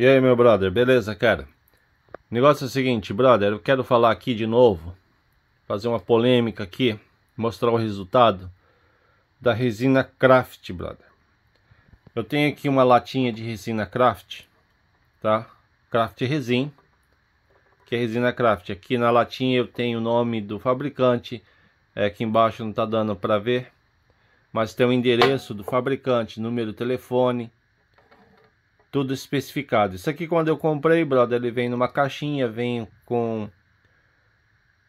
E aí, meu brother, beleza, cara? O negócio é o seguinte, brother, eu quero falar aqui de novo, fazer uma polêmica aqui, mostrar o resultado da resina craft, brother. Eu tenho aqui uma latinha de resina craft, tá? Craft Resin, que é resina craft. Aqui na latinha eu tenho o nome do fabricante, é, aqui embaixo não tá dando para ver, mas tem o endereço do fabricante, número de telefone, tudo especificado. Isso aqui quando eu comprei, brother, ele vem numa caixinha, vem com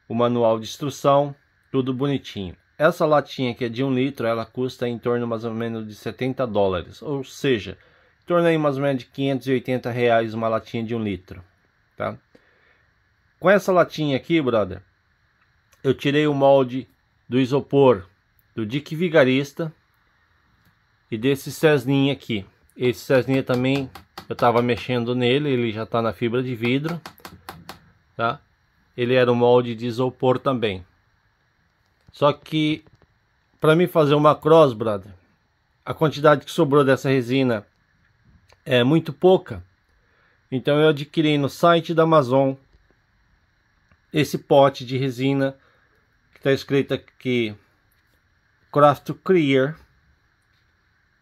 o manual de instrução, tudo bonitinho. Essa latinha que é de um litro, ela custa em torno mais ou menos de 70 dólares, ou seja, em torno aí mais ou menos de 580 reais uma latinha de um litro, tá? Com essa latinha aqui, brother, eu tirei o molde do isopor do Dick Vigarista e desse Cesninha aqui. Esse Cezinha também, eu estava mexendo nele, ele já está na fibra de vidro, tá? Ele era um molde de isopor também. Só que, para mim fazer uma cross, brother, a quantidade que sobrou dessa resina é muito pouca. Então eu adquiri no site da Amazon esse pote de resina que está escrito aqui Craft Clear,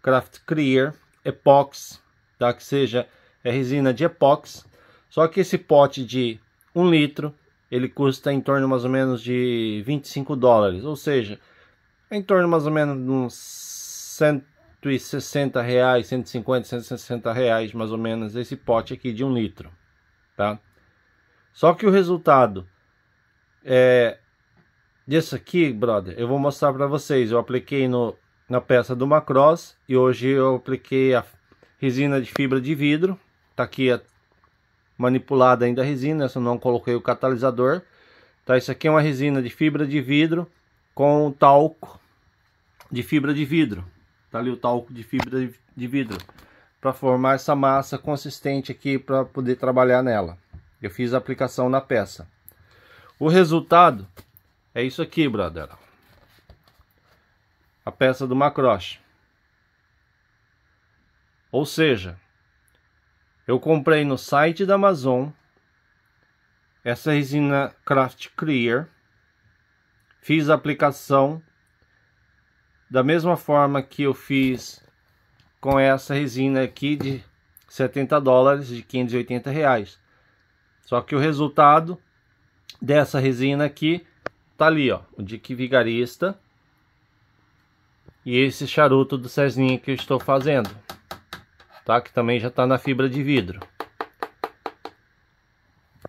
Craft Clear epox, tá? que seja é resina de epox. Só que esse pote de 1 litro, ele custa em torno mais ou menos de 25 dólares, ou seja, é em torno mais ou menos de uns 160 reais, 150, 160 reais mais ou menos esse pote aqui de 1 litro, tá? Só que o resultado é desse aqui, brother, eu vou mostrar para vocês. Eu apliquei no na peça do Macross e hoje eu apliquei a resina de fibra de vidro tá aqui a, manipulada ainda a resina essa não coloquei o catalisador tá isso aqui é uma resina de fibra de vidro com talco de fibra de vidro tá ali o talco de fibra de vidro para formar essa massa consistente aqui para poder trabalhar nela eu fiz a aplicação na peça o resultado é isso aqui brother a peça do Macroche. Ou seja, eu comprei no site da Amazon essa resina Craft Clear, fiz a aplicação da mesma forma que eu fiz com essa resina aqui de 70 dólares, de 580 reais. Só que o resultado dessa resina aqui tá ali, ó, o de que vigarista e esse charuto do Cezinha que eu estou fazendo, tá? Que também já está na fibra de vidro.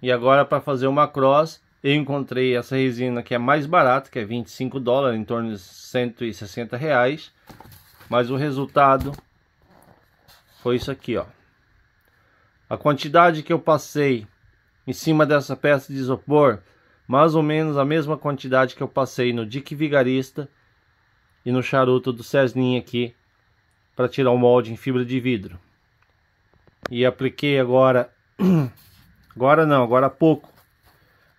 E agora para fazer uma cross, eu encontrei essa resina que é mais barata, que é 25 dólares, em torno de 160 reais. Mas o resultado foi isso aqui, ó. A quantidade que eu passei em cima dessa peça de isopor, mais ou menos a mesma quantidade que eu passei no Dick Vigarista, e no charuto do Cesnin aqui para tirar o molde em fibra de vidro. E apliquei agora, agora não, agora há pouco,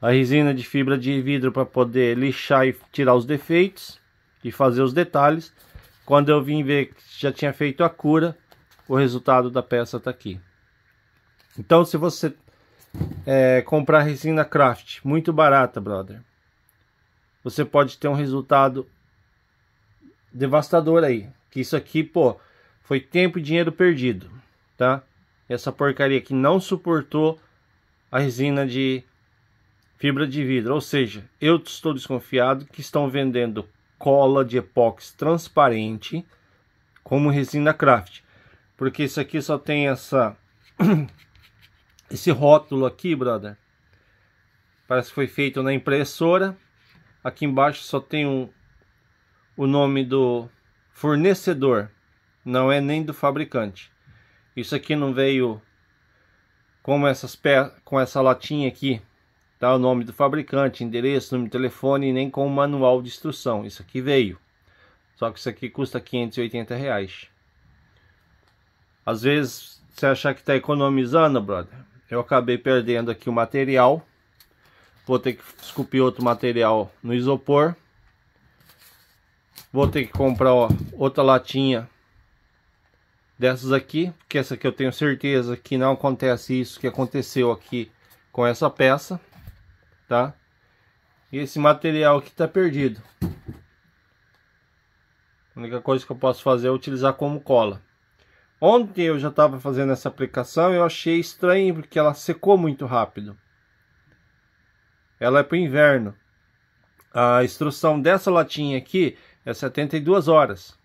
a resina de fibra de vidro para poder lixar e tirar os defeitos e fazer os detalhes. Quando eu vim ver que já tinha feito a cura, o resultado da peça está aqui. Então se você é, comprar resina craft, muito barata, brother, você pode ter um resultado devastador aí. Que isso aqui, pô, foi tempo e dinheiro perdido, tá? Essa porcaria que não suportou a resina de fibra de vidro. Ou seja, eu estou desconfiado que estão vendendo cola de epóxi transparente como resina craft. Porque isso aqui só tem essa esse rótulo aqui, brother. Parece que foi feito na impressora. Aqui embaixo só tem um, o nome do fornecedor, não é nem do fabricante. Isso aqui não veio como essas pe... com essa latinha aqui, tá? O nome do fabricante, endereço, número de telefone, nem com o manual de instrução. Isso aqui veio. Só que isso aqui custa 580 reais. Às vezes você achar que está economizando, brother. Eu acabei perdendo aqui o material. Vou ter que esculpir outro material no isopor. Vou ter que comprar ó, outra latinha dessas aqui, porque essa aqui eu tenho certeza que não acontece isso que aconteceu aqui com essa peça, tá? E esse material aqui tá perdido. A única coisa que eu posso fazer é utilizar como cola. Ontem eu já estava fazendo essa aplicação e eu achei estranho porque ela secou muito rápido. Ela é para inverno. A instrução dessa latinha aqui é 72 horas,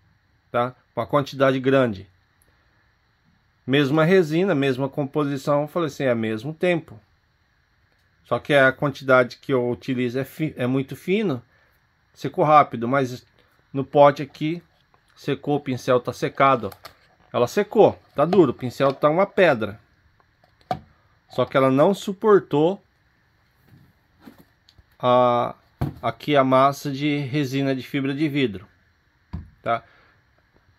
tá? Uma quantidade grande. Mesma resina, mesma composição, eu falei assim, é mesmo tempo. Só que a quantidade que eu utilizo é, fi, é muito fino, secou rápido, mas no pote aqui secou, o pincel tá secado, ó. Ela secou, tá duro, o pincel tá uma pedra. Só que ela não suportou a aqui a massa de resina de fibra de vidro, tá?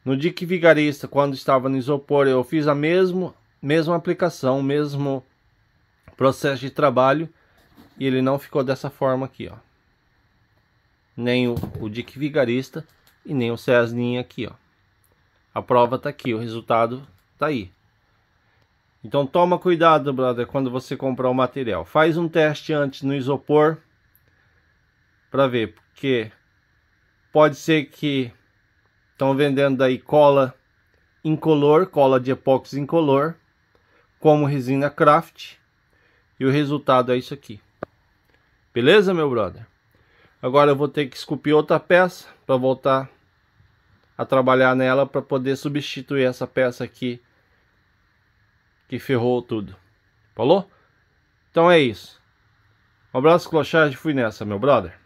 No dique vigarista, quando estava no isopor, eu fiz a mesmo, mesma aplicação, mesmo processo de trabalho e ele não ficou dessa forma aqui, ó. Nem o, o dique vigarista e nem o Cessninha aqui, ó. A prova tá aqui, o resultado tá aí. Então toma cuidado, brother, quando você comprar o material. Faz um teste antes no isopor para ver, porque pode ser que estão vendendo aí cola incolor, cola de epóxi incolor, como resina craft, e o resultado é isso aqui. Beleza, meu brother? Agora eu vou ter que esculpir outra peça para voltar a trabalhar nela para poder substituir essa peça aqui que ferrou tudo. Falou? Então é isso. Um abraço, clochagem. Fui nessa, meu brother.